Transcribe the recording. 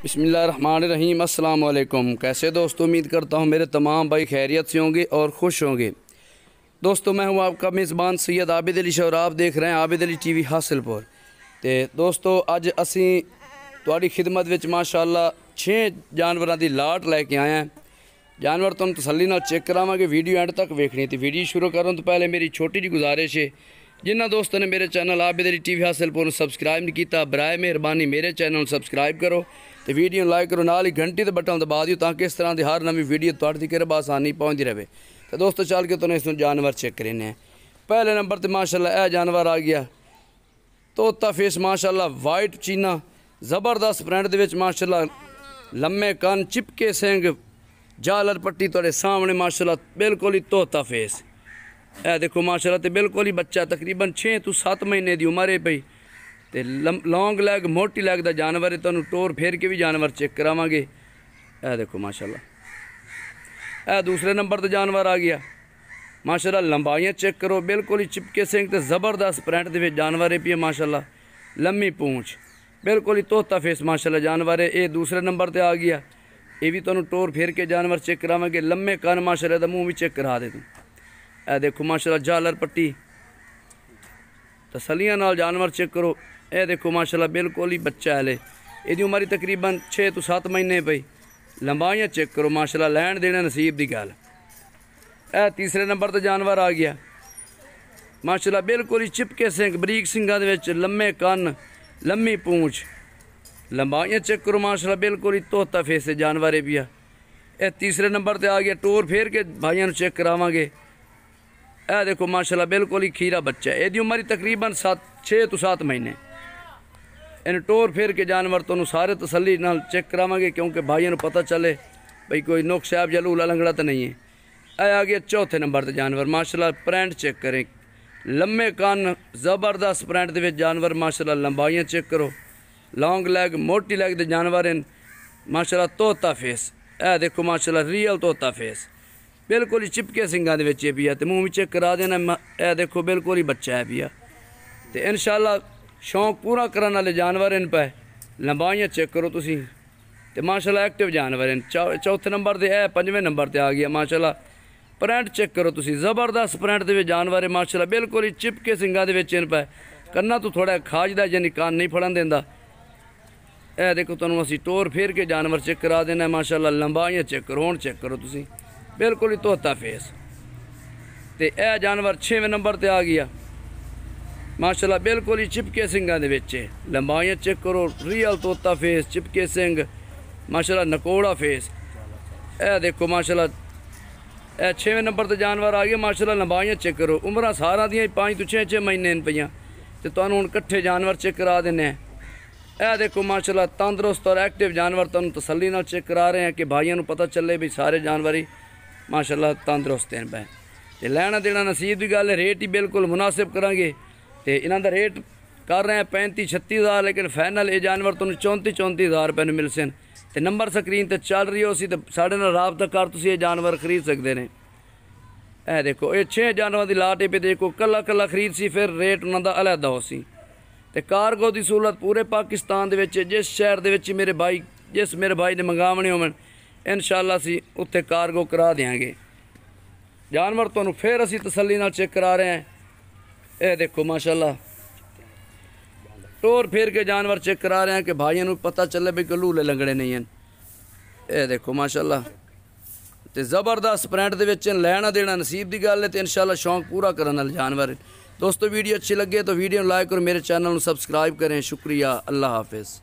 बसमीम अल्लाम कैसे दोस्तों उम्मीद करता हूँ मेरे तमाम भाई खैरियत से होंगे और खुश होंगे दोस्तों मैं हूँ आपका मेज़बान सैयद आबिद अली शाह और आप देख रहे हैं आबिद अली टी वी हासिलपुर तो दोस्तों अज असी थोड़ी खिदमत माशाला छे जानवरों की लाट लैके आए हैं जानवर तुम तसली चेक करावे वीडियो एंड तक वेखनी तो वीडियो शुरू करने तो पहले मेरी छोटी जी गुजारिश है ਜਿਨ੍ਹਾਂ ਦੋਸਤਾਂ ਨੇ ਮੇਰੇ ਚੈਨਲ ਆਬੇਦਰੀ ਟੀਵੀ ਹਾਸਲਪੁਰ ਨੂੰ ਸਬਸਕ੍ਰਾਈਬ ਨਹੀਂ ਕੀਤਾ ਬਰਾਏ ਮਿਹਰਬਾਨੀ ਮੇਰੇ ਚੈਨਲ ਨੂੰ ਸਬਸਕ੍ਰਾਈਬ ਕਰੋ ਤੇ ਵੀਡੀਓ ਨੂੰ ਲਾਈਕ ਕਰੋ ਨਾਲ ਹੀ ਘੰਟੀ ਦੇ ਬਟਨ ਦਬਾ ਦਿਓ ਤਾਂ ਕਿ ਇਸ ਤਰ੍ਹਾਂ ਦੀ ਹਰ ਨਵੀਂ ਵੀਡੀਓ ਤੁਹਾਡੇ ਤੱਕ ਆਸਾਨੀ ਪਹੁੰਚਦੀ ਰਹੇ ਤੇ ਦੋਸਤੋ ਚੱਲ ਕੇ ਤੁਹਾਨੂੰ ਇਸ ਨੂੰ ਜਾਨਵਰ ਚੈੱਕ ਆ ਪਹਿਲੇ ਨੰਬਰ ਤੇ ਮਾਸ਼ਾਅੱਲਾ ਇਹ ਜਾਨਵਰ ਆ ਗਿਆ ਤੋਤਾ ਫੇਸ ਮਾਸ਼ਾਅੱਲਾ ਵਾਈਟ ਚੀਨਾ ਜ਼ਬਰਦਸਤ ਬ੍ਰਾਂਡ ਦੇ ਵਿੱਚ ਮਾਸ਼ਾਅੱਲਾ ਲੰਮੇ ਕੰਨ ਚਿਪਕੇ ਸਿੰਘ ਜਾਲਰ ਪੱਟੀ ਤੁਹਾਡੇ ਸਾਹਮਣੇ ਮਾਸ਼ਾਅੱਲਾ ਬਿਲਕੁਲ ਹੀ ਤੋਤਾ ਫੇਸ ਇਹ ਦੇਖੋ ਮਾਸ਼ਾਅੱਲਾ ਤੇ ਬਿਲਕੁਲ ਹੀ ਬੱਚਾ ਤਕਰੀਬਨ 6 ਤੋਂ 7 ਮਹੀਨੇ ਦੀ ਉਮਰ ਹੈ ਭਈ ਤੇ ਲੌਂਗ ਲੈਗ ਮੋਟੀ ਲੈਗ ਦਾ ਜਾਨਵਰ ਹੈ ਤੁਹਾਨੂੰ ਟੋਰ ਫੇਰ ਕੇ ਵੀ ਜਾਨਵਰ ਚੈੱਕ ਕਰਾਵਾਂਗੇ ਇਹ ਦੇਖੋ ਮਾਸ਼ਾਅੱਲਾ ਇਹ ਦੂਸਰੇ ਨੰਬਰ ਤੇ ਜਾਨਵਰ ਆ ਗਿਆ ਮਾਸ਼ਾਅੱਲਾ ਲੰਬਾਈਆਂ ਚੈੱਕ ਕਰੋ ਬਿਲਕੁਲ ਹੀ ਚਿਪਕੇ ਸਿੰਘ ਤੇ ਜ਼ਬਰਦਸਤ ਪ੍ਰਿੰਟ ਦੇ ਵਿੱਚ ਜਾਨਵਰ ਹੈ ਪਈ ਮਾਸ਼ਾਅੱਲਾ ਲੰਮੀ ਪੂੰਛ ਬਿਲਕੁਲ ਹੀ ਤੋਤਾ ਫੇਸ ਮਾਸ਼ਾਅੱਲਾ ਜਾਨਵਰ ਹੈ ਇਹ ਦੂਸਰੇ ਨੰਬਰ ਤੇ ਆ ਗਿਆ ਇਹ ਵੀ ਤੁਹਾਨੂੰ ਟੋਰ ਫੇਰ ਕੇ ਜਾਨਵਰ ਚੈੱਕ ਕਰਾਵਾਂਗੇ ਲੰਮੇ ਕੰਨ ਮਾਸ਼ਾਅੱਲਾ ਦਾ ਮੂੰਹ ਵੀ ਚੈੱਕ ਕਰਾ ਦੇ ਤੂੰ ਇਹ ਦੇਖੋ ਮਾਸ਼ਾਅੱਲਾ ਜਾਲਰ ਪੱਟੀ ਤਸਲੀਆਂ ਨਾਲ ਜਾਨਵਰ ਚੈੱਕ ਕਰੋ ਇਹ ਦੇਖੋ ਮਾਸ਼ਾਅੱਲਾ ਬਿਲਕੁਲ ਹੀ ਬੱਚਾ ਹੈ ਲੈ ਇਹਦੀ ਉਮਰ ਤਕਰੀਬਨ 6 ਤੋਂ 7 ਮਹੀਨੇ ਪਈ ਲੰਬਾਈਆਂ ਚੈੱਕ ਕਰੋ ਮਾਸ਼ਾਅੱਲਾ ਲੈਣ ਦੇਣਾ ਨਸੀਬ ਦੀ ਗੱਲ ਇਹ ਤੀਸਰੇ ਨੰਬਰ ਤੇ ਜਾਨਵਰ ਆ ਗਿਆ ਮਾਸ਼ਾਅੱਲਾ ਬਿਲਕੁਲ ਹੀ ਚਿਪਕੇ ਸਿੰਘ ਬਰੀਕ ਸਿੰਘਾਂ ਦੇ ਵਿੱਚ ਲੰਮੇ ਕੰਨ ਲੰਮੀ ਪੂੰਛ ਲੰਬਾਈਆਂ ਚੈੱਕ ਕਰੋ ਮਾਸ਼ਾਅੱਲਾ ਬਿਲਕੁਲ ਹੀ ਤੋਤਾ ਫੇਸੇ ਜਾਨਵਰ ਇਹ ਵੀ ਆ ਇਹ ਤੀਸਰੇ ਨੰਬਰ ਤੇ ਆ ਗਿਆ ਟੋਰ ਫੇਰ ਕੇ ਭਾਈਆਂ ਨੂੰ ਚੈੱਕ ਕਰਾਵਾਂਗੇ ਇਹ ਦੇਖੋ ਮਾਸ਼ਾਅੱਲਾ ਬਿਲਕੁਲ ਹੀ ਖੀਰਾ ਬੱਚਾ ਇਹਦੀ ਉਮਰ ਤਕਰੀਬਨ 7 6 ਤੋਂ 7 ਮਹੀਨੇ ਇਹਨੂੰ ਟੋਰ ਫੇਰ ਕੇ ਜਾਨਵਰ ਤੋਂ ਸਾਰੇ ਤਸੱਲੀ ਨਾਲ ਚੈੱਕ ਕਰਾਵਾਂਗੇ ਕਿਉਂਕਿ ਭਾਈਆਂ ਨੂੰ ਪਤਾ ਚੱਲੇ ਭਈ ਕੋਈ ਨੁਕਸਾਬ ਸਾਹਿਬ ਜਾਂ ਲੂਲਾ ਲੰਗੜਾ ਤਾਂ ਨਹੀਂ ਹੈ ਇਹ ਆ ਗਿਆ ਚੌਥੇ ਨੰਬਰ ਤੇ ਜਾਨਵਰ ਮਾਸ਼ਾਅੱਲਾ ਪ੍ਰਿੰਟ ਚੈੱਕ ਕਰੇ ਲੰਮੇ ਕੰਨ ਜ਼ਬਰਦਸਤ ਪ੍ਰਿੰਟ ਦੇ ਵਿੱਚ ਜਾਨਵਰ ਮਾਸ਼ਾਅੱਲਾ ਲੰਬਾਈਆਂ ਚੈੱਕ ਕਰੋ ਲੌਂਗ ਲੈਗ ਮੋਟੀ ਲੈਗ ਦੇ ਜਾਨਵਰ ਹਨ ਮਾਸ਼ਾਅੱਲਾ ਤੋਤਾ ਫੇਸ ਇਹ ਦੇਖੋ ਮਾਸ਼ਾਅੱਲਾ ਰੀਅਲ ਤੋਤਾ ਫੇਸ ਬਿਲਕੁਲ ਹੀ ਚਿਪਕੇ ਸਿੰਘਾਂ ਦੇ ਵਿੱਚ ਇਹ ਪਿਆ ਤੇ ਮੂੰਹ ਵਿੱਚ ਚੈੱਕ ਕਰਾ ਦੇਣਾ ਇਹ ਦੇਖੋ ਬਿਲਕੁਲ ਹੀ ਬੱਚਾ ਹੈ ਪਿਆ ਤੇ ਇਨਸ਼ਾਅੱਲਾ ਸ਼ੌਂਕ ਪੂਰਾ ਕਰਨ ਵਾਲੇ ਜਾਨਵਰ ਇਹਨਾਂ ਪੈ ਲੰਬਾਈਆਂ ਚੈੱਕ ਕਰੋ ਤੁਸੀਂ ਤੇ ਮਾਸ਼ਾਅੱਲਾ ਐਕਟਿਵ ਜਾਨਵਰ ਇਨ ਚੌਥੇ ਨੰਬਰ ਤੇ ਇਹ ਪੰਜਵੇਂ ਨੰਬਰ ਤੇ ਆ ਗਿਆ ਮਾਸ਼ਾਅੱਲਾ ਪ੍ਰਿੰਟ ਚੈੱਕ ਕਰੋ ਤੁਸੀਂ ਜ਼ਬਰਦਸਤ ਪ੍ਰਿੰਟ ਦੇ ਵਿੱਚ ਜਾਨਵਰ ਹੈ ਮਾਸ਼ਾਅੱਲਾ ਬਿਲਕੁਲ ਹੀ ਚਿਪਕੇ ਸਿੰਘਾਂ ਦੇ ਵਿੱਚ ਇਹਨਾਂ ਪੈ ਕੰਨਾਂ ਤੋਂ ਥੋੜਾ ਖਾਜਦਾ ਯਾਨੀ ਕੰਨ ਨਹੀਂ ਫੜਨ ਦਿੰਦਾ ਇਹ ਦੇਖੋ ਤੁਹਾਨੂੰ ਅਸੀਂ ਟੋਰ ਫੇਰ ਕੇ ਜਾਨਵਰ ਚੈੱਕ ਕਰਾ ਦੇਣਾ ਮਾਸ਼ਾਅੱਲਾ ਲੰਬਾਈਆਂ ਚੈੱਕ ਕਰੋ ਹੁਣ ਚੈੱਕ ਕਰੋ ਤੁਸੀਂ ਬਿਲਕੁਲ ਹੀ ਤੋਤਾ ਫੇਸ ਤੇ ਇਹ ਜਾਨਵਰ 6ਵੇਂ ਨੰਬਰ ਤੇ ਆ ਗਿਆ ਮਾਸ਼ਾਅੱਲਾ ਬਿਲਕੁਲ ਹੀ ਚਿਪਕੇ ਸਿੰਘਾਂ ਦੇ ਵਿੱਚ ਲੰਬਾਈਆਂ ਚੈੱਕ ਕਰੋ ਰੀਅਲ ਤੋਤਾ ਫੇਸ ਚਿਪਕੇ ਸਿੰਘ ਮਾਸ਼ਾਅੱਲਾ ਨਕੋੜਾ ਫੇਸ ਇਹ ਦੇਖੋ ਮਾਸ਼ਾਅੱਲਾ ਇਹ 6ਵੇਂ ਨੰਬਰ ਤੇ ਜਾਨਵਰ ਆ ਗਿਆ ਮਾਸ਼ਾਅੱਲਾ ਲੰਬਾਈਆਂ ਚੈੱਕ ਕਰੋ ਉਮਰਾਂ ਸਾਰਾ ਦੀਆਂ 5 ਤੋਂ 6-6 ਮਹੀਨੇ ਨੇ ਪਈਆਂ ਤੇ ਤੁਹਾਨੂੰ ਹੁਣ ਇਕੱਠੇ ਜਾਨਵਰ ਚੈੱਕ ਕਰਾ ਦਿੰਨੇ ਆ ਇਹ ਦੇਖੋ ਮਾਸ਼ਾਅੱਲਾ ਤੰਦਰੁਸਤ ਔਰ ਐਕਟਿਵ ਜਾਨਵਰ ਤੁਹਾਨੂੰ ਤਸੱਲੀ ਨਾਲ ਚੈੱਕ ਕਰਾ ਰਹੇ ਆ ਕਿ ਭਾਈਆਂ ਨੂੰ ਪਤਾ ਚੱਲੇ ਵੀ ਸਾਰੇ ਜਾਨਵਰ ਹੀ माशाल्लाह ਤੰਦਰੁਸਤ ਹਨ ਭਾਈ ਤੇ ਲੈਣਾ ਦੇਣਾ ਨਸੀਬ ਦੀ ਗੱਲ ਹੈ ਰੇਟ ਹੀ ਬਿਲਕੁਲ ਮੁਨਾਸਿਬ ਕਰਾਂਗੇ ਤੇ ਇਹਨਾਂ ਦਾ ਰੇਟ ਕਰ ਰਹੇ ਆ 35 36000 ਲੇਕਿਨ ਫਾਈਨਲ ਇਹ ਜਾਨਵਰ ਤੁਹਾਨੂੰ 34 34000 ਰੁਪਏ ਨੂੰ ਮਿਲ ਸਨ ਤੇ ਨੰਬਰ ਸਕਰੀਨ ਤੇ ਚੱਲ ਰਹੀ ਹੋ ਸੀ ਤੇ ਸਾਡੇ ਨਾਲ رابطہ ਕਰ ਤੁਸੀਂ ਇਹ ਜਾਨਵਰ ਖਰੀਦ ਸਕਦੇ ਨੇ ਇਹ ਦੇਖੋ ਇਹ 6 ਜਾਨਵਰਾਂ ਦੀ ਲਾਟੇ ਪੇ ਦੇਖੋ ਕੱਲਾ ਕੱਲਾ ਖਰੀਦ ਸੀ ਫਿਰ ਰੇਟ ਉਹਨਾਂ ਦਾ ਅਲੱਗਾ ਹੋ ਸੀ ਤੇ ਕਾਰਗੋ ਦੀ ਸਹੂਲਤ ਪੂਰੇ ਪਾਕਿਸਤਾਨ ਦੇ ਵਿੱਚ ਜਿਸ ਸ਼ਹਿਰ ਦੇ ਵਿੱਚ ਮੇਰੇ ਭਾਈ ਜਿਸ ਮੇਰੇ ਭਾਈ ਨੇ ਮੰਗਾਵਣੇ ਹੋਣ ਇਨਸ਼ਾਅੱਲਾ ਅਸੀਂ ਉੱਤੇ ਕਾਰਗੋ ਕਰਾ ਦੇਾਂਗੇ ਜਾਨਵਰ ਤੁਹਾਨੂੰ ਫੇਰ ਅਸੀਂ ਤਸੱਲੀ ਨਾਲ ਚੈੱਕ ਕਰਾ ਰਹੇ ਆ ਇਹ ਦੇਖੋ ਮਾਸ਼ਾਅੱਲਾ ਟੋਰ ਫੇਰ ਕੇ ਜਾਨਵਰ ਚੈੱਕ ਕਰਾ ਰਹੇ ਆ ਕਿ ਭਾਈਆਂ ਨੂੰ ਪਤਾ ਚੱਲੇ ਵੀ ਗਲੂਲੇ ਲੰਗੜੇ ਨਹੀਂ ਹਨ ਇਹ ਦੇਖੋ ਮਾਸ਼ਾਅੱਲਾ ਤੇ ਜ਼ਬਰਦਸਤ ਸਪ੍ਰੈਂਟ ਦੇ ਵਿੱਚ ਲੈਣਾ ਦੇਣਾ ਨਸੀਬ ਦੀ ਗੱਲ ਹੈ ਤੇ ਇਨਸ਼ਾਅੱਲਾ ਸ਼ੌਂਕ ਪੂਰਾ ਕਰਨ ਨਾਲ ਜਾਨਵਰ ਦੋਸਤੋ ਵੀਡੀਓ ਅੱਛੀ ਲੱਗੇ ਤਾਂ ਵੀਡੀਓ ਨੂੰ ਲਾਈਕ ਕਰੋ ਮੇਰੇ ਚੈਨਲ ਨੂੰ ਸਬਸਕ੍ਰਾਈਬ ਕरें ਸ਼ੁਕਰੀਆ ਅੱਲਾ ਹਾਫਿਜ਼